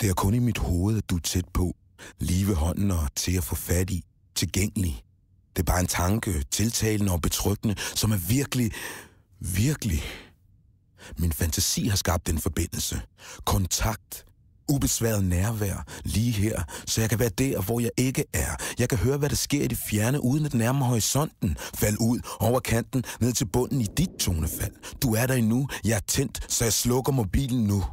Det er kun i mit hoved, at du er tæt på. Lige ved hånden og til at få fat i. Tilgængelig. Det er bare en tanke, tiltalende og betryggende, som er virkelig, virkelig... Min fantasi har skabt en forbindelse. Kontakt. Ubesværet nærvær. Lige her. Så jeg kan være der, hvor jeg ikke er. Jeg kan høre, hvad der sker i det fjerne, uden at nærme horisonten. Fald ud, over kanten, ned til bunden i dit tonefald. Du er der endnu. Jeg er tændt, så jeg slukker mobilen nu.